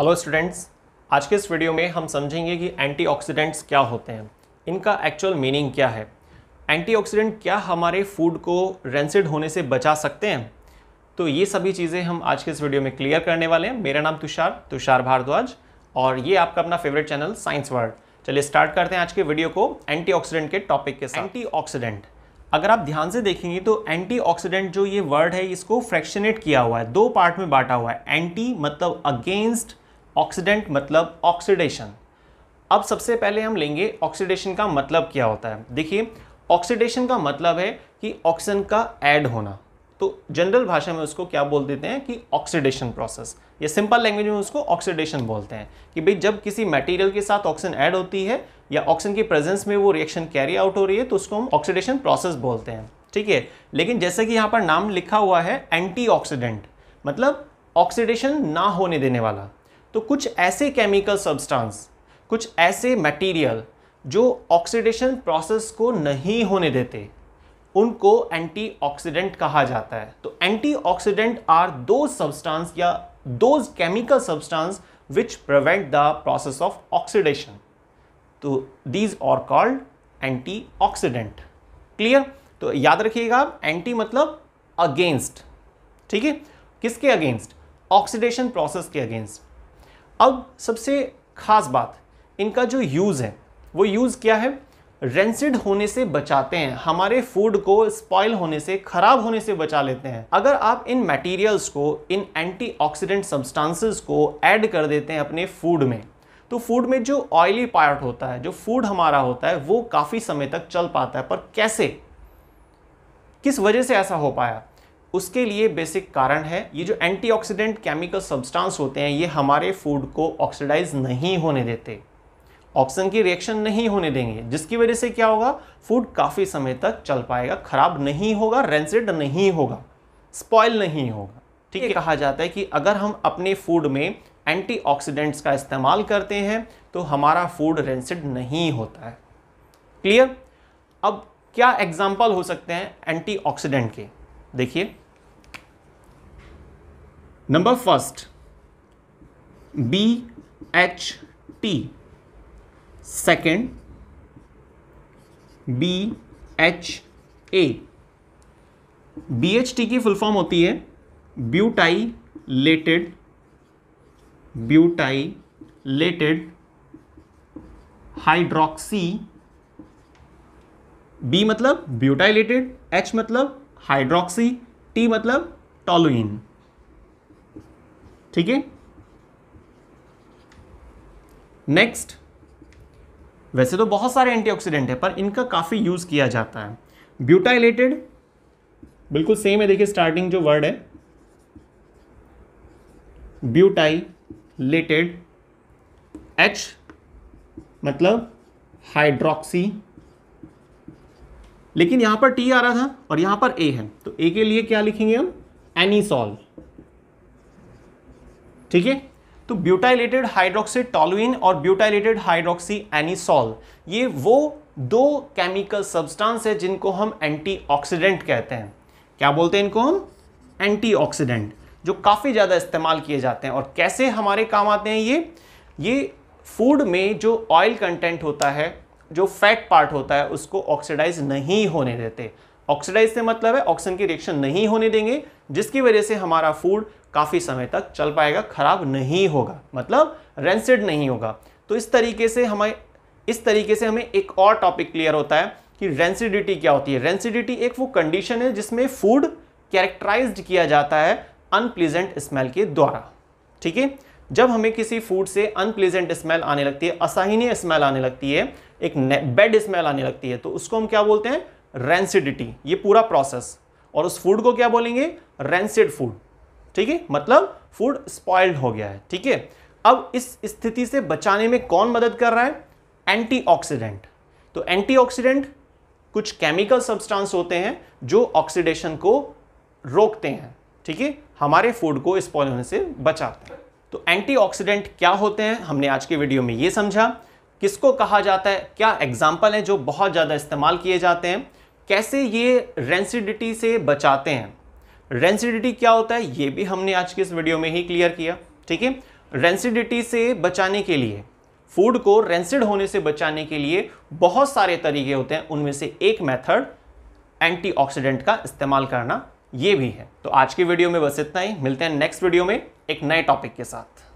Hello students आज के इस वीडियो में हम समझेंगे कि एंटीऑक्सीडेंट्स क्या होते हैं इनका एक्चुअल मीनिंग क्या है एंटीऑक्सीडेंट क्या हमारे फूड को रेंसिड होने से बचा सकते हैं तो ये सभी चीज़ें हम आज के इस वीडियो में क्लियर करने वाले हैं मेरा नाम तुषार तुषार भारद्वाज और ये आपका अपना फेवरेट चैनल साइंस वर्ल्ड चलिए स्टार्ट करते हैं आज के वीडियो को एंटी के टॉपिक के साथ एंटी अगर आप ध्यान से देखेंगे तो एंटी जो ये वर्ड है इसको फ्रैक्शनेट किया हुआ है दो पार्ट में बांटा हुआ है एंटी मतलब अगेंस्ट ऑक्सीडेंट मतलब ऑक्सीडेशन अब सबसे पहले हम लेंगे ऑक्सीडेशन का मतलब क्या होता है देखिए ऑक्सीडेशन का मतलब है कि ऑक्सीजन का ऐड होना तो जनरल भाषा में उसको क्या बोल देते हैं कि ऑक्सीडेशन प्रोसेस या सिंपल लैंग्वेज में उसको ऑक्सीडेशन बोलते हैं कि भाई जब किसी मटेरियल के साथ ऑक्सीजन ऐड होती है या ऑक्सीजन की प्रेजेंस में वो रिएक्शन कैरी आउट हो रही है तो उसको हम ऑक्सीडेशन प्रोसेस बोलते हैं ठीक है लेकिन जैसे कि यहाँ पर नाम लिखा हुआ है एंटी मतलब ऑक्सीडेशन ना होने देने वाला तो कुछ ऐसे केमिकल सब्सटेंस कुछ ऐसे मटेरियल जो ऑक्सीडेशन प्रोसेस को नहीं होने देते उनको एंटीऑक्सीडेंट कहा जाता है तो एंटीऑक्सीडेंट आर दो सब्सटेंस या दो chemical substance which prevent the process of oxidation तो these are called antioxidant. Clear तो याद रखिएगा आप एंटी मतलब अगेंस्ट ठीक है किसके अगेंस्ट ऑक्सीडेशन प्रोसेस के अगेंस्ट अब सबसे खास बात इनका जो यूज़ है वो यूज़ क्या है रेंसिड होने से बचाते हैं हमारे फूड को स्पॉइल होने से ख़राब होने से बचा लेते हैं अगर आप इन मटेरियल्स को इन एंटीऑक्सीडेंट सब्सटेंसेस को ऐड कर देते हैं अपने फूड में तो फूड में जो ऑयली पार्ट होता है जो फूड हमारा होता है वो काफ़ी समय तक चल पाता है पर कैसे किस वजह से ऐसा हो पाया उसके लिए बेसिक कारण है ये जो एंटीऑक्सीडेंट केमिकल सब्सटेंस होते हैं ये हमारे फूड को ऑक्सीडाइज नहीं होने देते ऑक्सीजन की रिएक्शन नहीं होने देंगे जिसकी वजह से क्या होगा फूड काफ़ी समय तक चल पाएगा खराब नहीं होगा रेंसिड नहीं होगा स्पॉयल नहीं होगा ठीक है कहा जाता है कि अगर हम अपने फूड में एंटीऑक्सीडेंट्स का इस्तेमाल करते हैं तो हमारा फूड रेंसिड नहीं होता है क्लियर अब क्या एग्जाम्पल हो सकते हैं एंटीऑक्सीडेंट के देखिए number first B H T second B H A B H T की फुल फॉर्म होती है butylated butylated hydroxy B मतलब ब्यूटाइलेटेड एच मतलब हाइड्रोक्सी टी मतलब टॉलोइन ठीक है नेक्स्ट वैसे तो बहुत सारे एंटीऑक्सीडेंट है पर इनका काफ़ी यूज़ किया जाता है ब्यूटाइलेटेड बिल्कुल सेम है देखिए स्टार्टिंग जो वर्ड है ब्यूटाइलेटेड एच मतलब हाइड्रोक्सी लेकिन यहां पर टी आ रहा था और यहां पर ए है तो ए के लिए क्या लिखेंगे हम एनीसॉल ठीक है तो ब्यूटाइलेटेड हाइड्रोक्सी टॉलुइन और ब्यूटाइलेटेड हाइड्रोक्सी एनिसॉल ये वो दो केमिकल सब्सटेंस है जिनको हम एंटीऑक्सीडेंट कहते हैं क्या बोलते हैं इनको हम एंटीऑक्सीडेंट जो काफ़ी ज़्यादा इस्तेमाल किए जाते हैं और कैसे हमारे काम आते हैं ये ये फूड में जो ऑयल कंटेंट होता है जो फैट पार्ट होता है उसको ऑक्सीडाइज नहीं होने देते ऑक्सीडाइज से मतलब है ऑक्सीजन की रिएक्शन नहीं होने देंगे जिसकी वजह से हमारा फूड काफ़ी समय तक चल पाएगा ख़राब नहीं होगा मतलब रेंसिड नहीं होगा तो इस तरीके से हमें इस तरीके से हमें एक और टॉपिक क्लियर होता है कि रेंसिडिटी क्या होती है रेंसिडिटी एक वो कंडीशन है जिसमें फूड कैरेक्टराइज किया जाता है अनप्लीजेंट स्मेल के द्वारा ठीक है जब हमें किसी फूड से अनप्लीजेंट स्मेल आने लगती है असहनीय स्मेल आने लगती है एक बेड स्मेल आने लगती है तो उसको हम क्या बोलते हैं रेंसिडिटी ये पूरा प्रोसेस और उस फूड को क्या बोलेंगे रेंसिड फूड ठीक है मतलब फूड स्पॉइल्ड हो गया है ठीक है अब इस स्थिति से बचाने में कौन मदद कर रहा है एंटीऑक्सीडेंट तो एंटीऑक्सीडेंट कुछ केमिकल सब्सटेंस होते हैं जो ऑक्सीडेशन को रोकते हैं ठीक है हमारे फूड को स्पॉइल होने से बचाते हैं तो एंटीऑक्सीडेंट क्या होते हैं हमने आज के वीडियो में ये समझा किसको कहा जाता है क्या एग्जाम्पल हैं जो बहुत ज़्यादा इस्तेमाल किए जाते हैं कैसे ये रेंसिडिटी से बचाते हैं रेंसिडिटी क्या होता है ये भी हमने आज के इस वीडियो में ही क्लियर किया ठीक है रेंसिडिटी से बचाने के लिए फूड को रेंसिड होने से बचाने के लिए बहुत सारे तरीके होते हैं उनमें से एक मेथड एंटीऑक्सीडेंट का इस्तेमाल करना ये भी है तो आज के वीडियो में बस इतना ही मिलते हैं नेक्स्ट वीडियो में एक नए टॉपिक के साथ